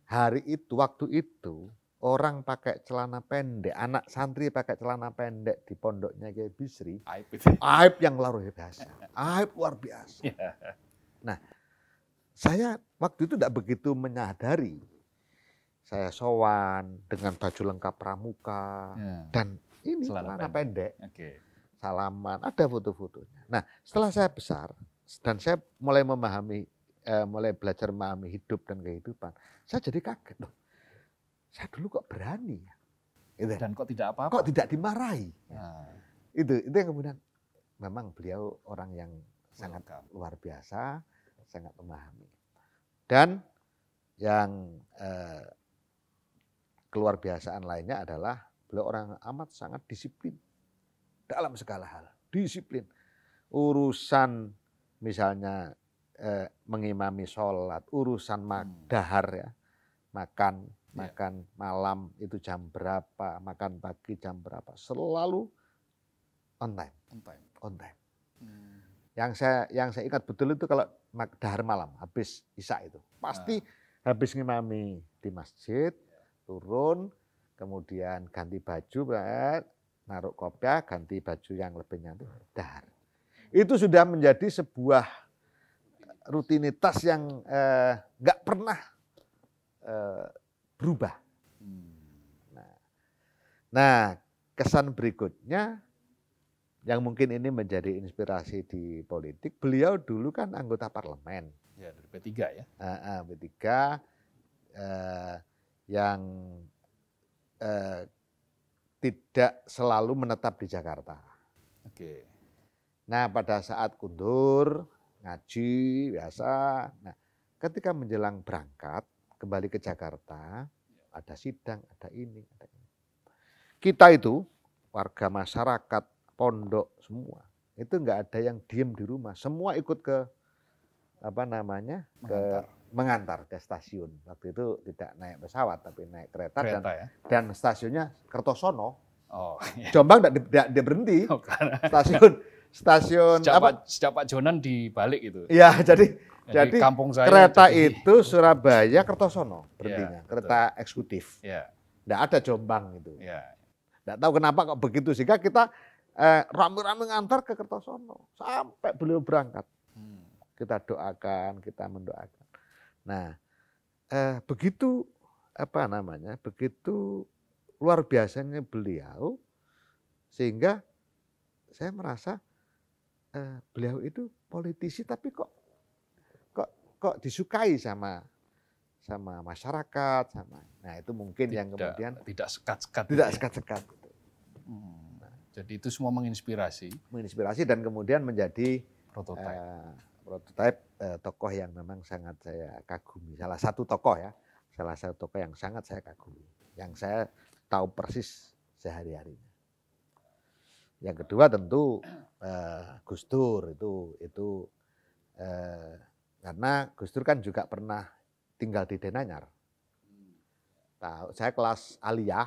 hari itu waktu itu orang pakai celana pendek, anak santri pakai celana pendek di pondoknya Kiai Bisri, aib, aib yang luar biasa, aib luar biasa. Iya. Nah, saya waktu itu tidak begitu menyadari saya sowan dengan baju lengkap pramuka ya. dan ini celana, celana pendek, pendek. Okay. salaman, ada foto-fotonya. Nah, setelah saya besar dan saya mulai memahami eh, mulai belajar memahami hidup dan kehidupan, saya jadi kaget loh. Saya dulu kok berani ya. Gitu. Dan kok tidak apa-apa. Kok tidak dimarahi. Ya. Nah. Itu, itu yang kemudian memang beliau orang yang sangat Lengkap. luar biasa, sangat memahami. Dan yang eh, keluar biasaan lainnya adalah beliau orang amat sangat disiplin dalam segala hal. Disiplin. Urusan misalnya eh, mengimami sholat, urusan hmm. ya, makan, yeah. makan malam itu jam berapa, makan pagi jam berapa, selalu on time. On time. On time. Hmm. Yang saya yang saya ingat betul itu kalau dahar malam habis isya itu pasti nah. habis ngimami di masjid, turun, kemudian ganti baju, naruh kopiah, ganti baju yang lebih nyantai, dahar. Itu sudah menjadi sebuah rutinitas yang eh, nggak pernah eh, berubah. Nah, nah, kesan berikutnya yang mungkin ini menjadi inspirasi di politik, beliau dulu kan anggota parlemen. Ya, dari P3 ya. Uh, uh, P3 uh, yang uh, tidak selalu menetap di Jakarta. Oke. Okay. Nah, pada saat kundur ngaji biasa. Nah, ketika menjelang berangkat kembali ke Jakarta, ada sidang, ada ini, ada ini. Kita itu warga masyarakat, pondok semua itu nggak ada yang diem di rumah, semua ikut ke apa namanya mengantar. ke mengantar ke stasiun. Waktu itu tidak naik pesawat tapi naik kereta, kereta dan ya? dan stasiunnya Kertosono. Oh, iya. Jombang tidak, berhenti. Oh, Stasiun stasiun sejak apa? Pak, sejak Pak Jonan dibalik itu. Iya, jadi jadi, jadi kampung saya kereta jadi... itu Surabaya Kertosono iya, berarti ya, kereta betul. eksekutif. Iya. Enggak ada Jombang itu. Iya. Enggak tahu kenapa kok begitu sehingga kita eh, rame-rame ngantar ke Kertosono sampai beliau berangkat. Hmm. Kita doakan, kita mendoakan. Nah, eh, begitu apa namanya? Begitu luar biasanya beliau sehingga saya merasa uh, beliau itu politisi tapi kok kok kok disukai sama sama masyarakat sama nah itu mungkin tidak, yang kemudian tidak sekat-sekat tidak gitu ya. sekat-sekat gitu. hmm. jadi itu semua menginspirasi menginspirasi dan kemudian menjadi prototipe uh, prototipe uh, tokoh yang memang sangat saya kagumi salah satu tokoh ya salah satu tokoh yang sangat saya kagumi yang saya tahu persis sehari-harinya yang kedua tentu eh, Gus Dur itu itu eh, karena Gus Dur kan juga pernah tinggal di Denanyar. Tahu saya kelas aliyah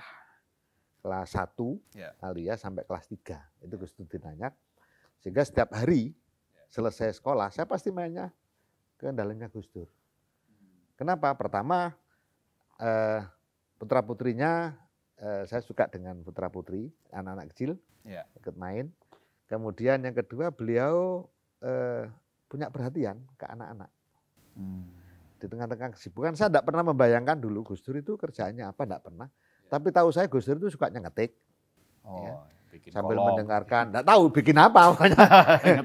kelas 1 yeah. aliyah sampai kelas 3 itu Gus Dur di Denanyar. Sehingga setiap hari selesai sekolah saya pasti mainnya ke dalamnya Gus Dur. Kenapa? Pertama eh, putra putrinya Eh, saya suka dengan putra putri anak-anak kecil yeah. ikut main. Kemudian yang kedua beliau uh, punya perhatian ke anak-anak. Hmm. Di tengah-tengah kesibukan saya tidak pernah membayangkan dulu Gus Dur itu kerjanya apa tidak pernah. Iya. Tapi tahu saya Gus Dur itu suka ngetik. Oh, ya bikin sambil kolom. mendengarkan. Tidak tahu bikin apa pokoknya.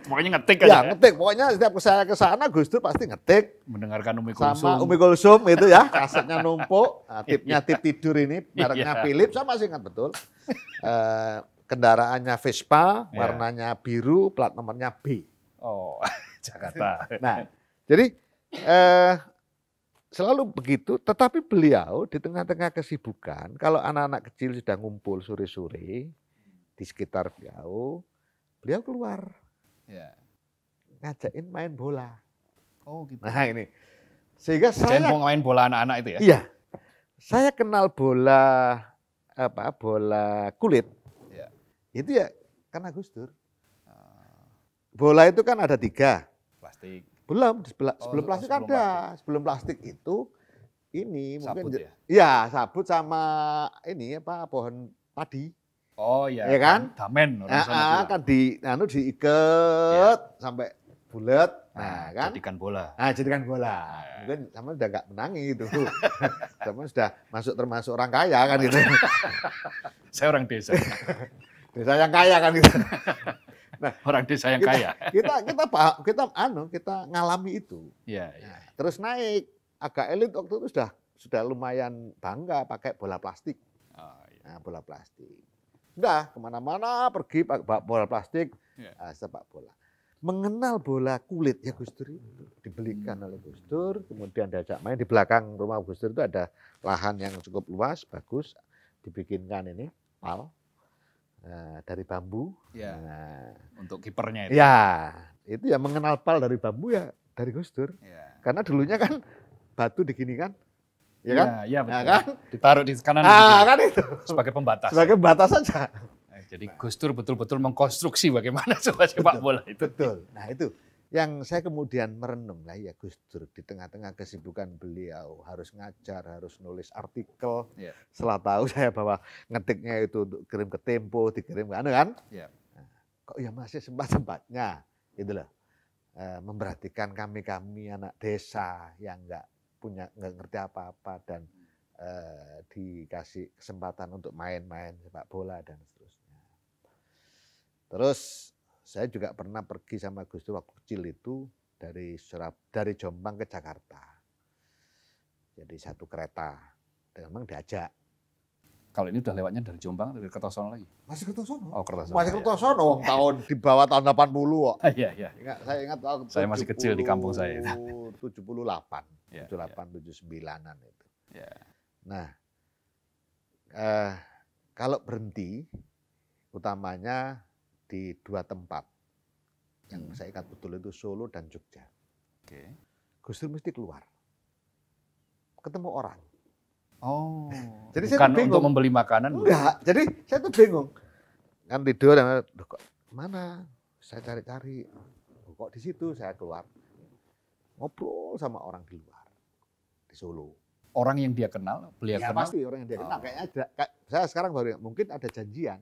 pokoknya ngetik aja. Ya, ya, ngetik. Pokoknya setiap saya ke sana Gus Dur pasti ngetik. Mendengarkan Umi Kulsum. Sama Umi Kulsum itu ya, [LAUGHS] kasetnya numpuk, eh, tipnya iya. tip tidur ini, mereknya iya. Philips, saya masih ingat betul. Uh, kendaraannya Vespa, iya. warnanya biru, plat nomornya B. Oh, [LAUGHS] Jakarta. nah, jadi eh, selalu begitu. Tetapi beliau di tengah-tengah kesibukan, kalau anak-anak kecil sudah ngumpul sore-sore, di sekitar beliau, beliau keluar. Ya. Ngajakin main bola. Oh gitu. Nah ini. Sehingga saya... Saya main bola anak-anak itu ya? Iya. Saya kenal bola apa bola kulit. Ya. Itu ya karena Gus Dur. Ah. Bola itu kan ada tiga. Plastik. Belum, oh, sebelum, oh, sebelum plastik sebelum ada. Plastik. Sebelum plastik itu ini sabut mungkin ya? ya sabut sama ini apa pohon padi. Oh iya. Ya kan? Damen orang ah, ah, kan di anu diikat ya. sampai bulat. Nah, nah, kan jadikan bola. Nah, jadikan bola. Nah, Mungkin sama sudah gak menangi itu. [LAUGHS] sama sudah masuk termasuk orang kaya kan gitu. [LAUGHS] Saya orang desa. [LAUGHS] desa yang kaya kan gitu. Nah, orang desa yang kita, kaya. Kita kita Pak, kita anu, kita ngalami itu. Iya, nah, iya. Nah, terus naik agak elit waktu itu sudah sudah lumayan bangga pakai bola plastik. Oh, iya. Nah, bola plastik. Udah kemana-mana pergi pak bola plastik, yeah. Iya. uh, sepak bola. Mengenal bola kulit ya Gus Dur itu dibelikan hmm. oleh Gus Dur, kemudian diajak main di belakang rumah Gus Dur itu ada lahan yang cukup luas, bagus, dibikinkan ini pal uh, dari bambu. Ya. Nah, Untuk kipernya itu. Ya, itu ya mengenal pal dari bambu ya dari Gus Dur. Ya. Karena dulunya kan batu digini kan, ya kan? Ya, ya betul. Ya kan? Ditaruh di kanan. Ah, gitu. kan itu. Sebagai pembatas. Sebagai batas saja. Nah, jadi nah. Gus Dur betul-betul mengkonstruksi bagaimana coba [LAUGHS] sepak bola itu. Betul. Nah itu yang saya kemudian merenung lah ya Gus Dur di tengah-tengah kesibukan beliau harus ngajar, harus nulis artikel. Yeah. Setelah tahu saya bahwa ngetiknya itu untuk kirim ke Tempo, dikirim ke anu kan? Yeah. Nah, kok ya masih sempat-sempatnya itulah loh. Eh, memperhatikan kami-kami anak desa yang enggak punya nggak ngerti apa-apa dan hmm. eh, dikasih kesempatan untuk main-main sepak bola dan seterusnya. Terus saya juga pernah pergi sama Gus Dur waktu kecil itu dari Surab dari Jombang ke Jakarta. Jadi satu kereta. Dan memang diajak kalau ini udah lewatnya dari Jombang dari Kertosono lagi. Masih Kertosono? Oh, Kertosono. Masih iya. Kertosono ya. [LAUGHS] tahun di bawah tahun 80 kok. Ah, iya, iya. Ingat saya ingat tahun Saya masih kecil di kampung saya. 78, ya, 78 ya. 79-an itu. Ya. Nah, eh, kalau berhenti utamanya di dua tempat yang hmm. saya ingat betul itu Solo dan Jogja. Oke. Okay. Gus mesti keluar, ketemu orang. Oh. Jadi Bukan saya bingung. untuk membeli makanan. Enggak. Jadi saya tuh bingung. Kan tidur dan kok mana? Saya cari-cari. Kok di situ saya keluar ngobrol sama orang di luar di Solo. Orang yang dia kenal, beliau ya, kenal. pasti orang yang dia kenal. Oh. Kayaknya ada, kayak, saya sekarang baru mungkin ada janjian.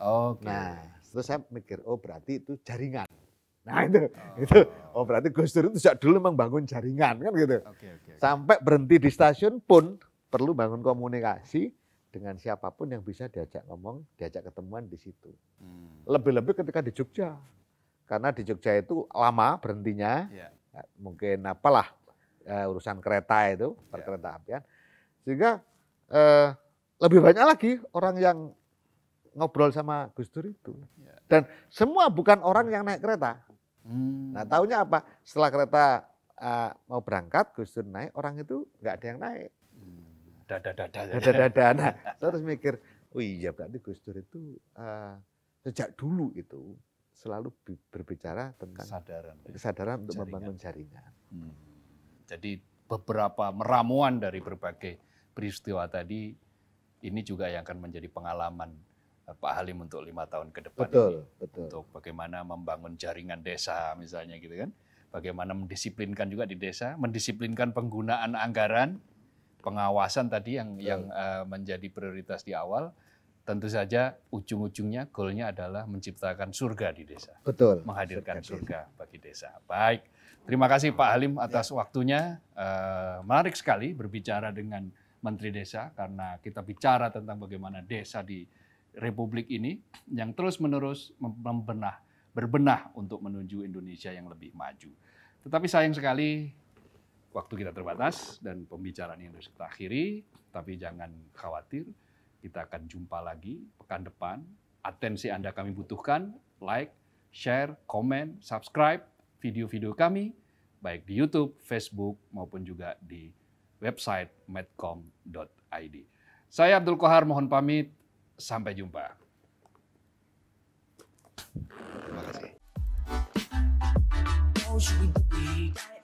Oke. Okay. Nah, terus saya mikir, oh berarti itu jaringan. Nah itu, oh. itu, oh berarti Gus Dur itu sejak dulu memang bangun jaringan kan gitu. Okay, okay, okay. Sampai berhenti di stasiun pun perlu bangun komunikasi dengan siapapun yang bisa diajak ngomong, diajak ketemuan di situ. Hmm. Lebih-lebih hmm. ketika di Jogja. Karena di Jogja itu lama berhentinya. Yeah. Ya, mungkin apalah uh, urusan kereta itu, iya. perkereta yeah. apian. Sehingga uh, lebih banyak lagi orang yang ngobrol sama Gus Dur itu. Yeah. Dan semua bukan orang yang naik kereta. Hmm. Nah tahunya apa? Setelah kereta uh, mau berangkat, Gus Dur naik, orang itu nggak ada yang naik dada dada dada dada nah saya mikir oh iya berarti Gus Dur itu uh, sejak dulu itu selalu berbicara tentang kesadaran kesadaran untuk jaringan. membangun jaringan hmm. jadi beberapa meramuan dari berbagai peristiwa tadi ini juga yang akan menjadi pengalaman eh, Pak Halim untuk lima tahun ke depan betul, ini betul. untuk bagaimana membangun jaringan desa misalnya gitu kan, bagaimana mendisiplinkan juga di desa, mendisiplinkan penggunaan anggaran, pengawasan tadi yang Betul. yang uh, menjadi prioritas di awal tentu saja ujung-ujungnya goalnya adalah menciptakan surga di desa. Betul. Menghadirkan surga, surga bagi desa. Baik, terima kasih Pak Halim atas ya. waktunya. Uh, menarik sekali berbicara dengan Menteri Desa karena kita bicara tentang bagaimana desa di Republik ini yang terus-menerus membenah, berbenah untuk menuju Indonesia yang lebih maju. Tetapi sayang sekali waktu kita terbatas dan pembicaraan ini harus kita akhiri, tapi jangan khawatir, kita akan jumpa lagi pekan depan. Atensi Anda kami butuhkan, like, share, komen, subscribe video-video kami, baik di YouTube, Facebook, maupun juga di website medcom.id. Saya Abdul Kohar mohon pamit, sampai jumpa. Terima kasih.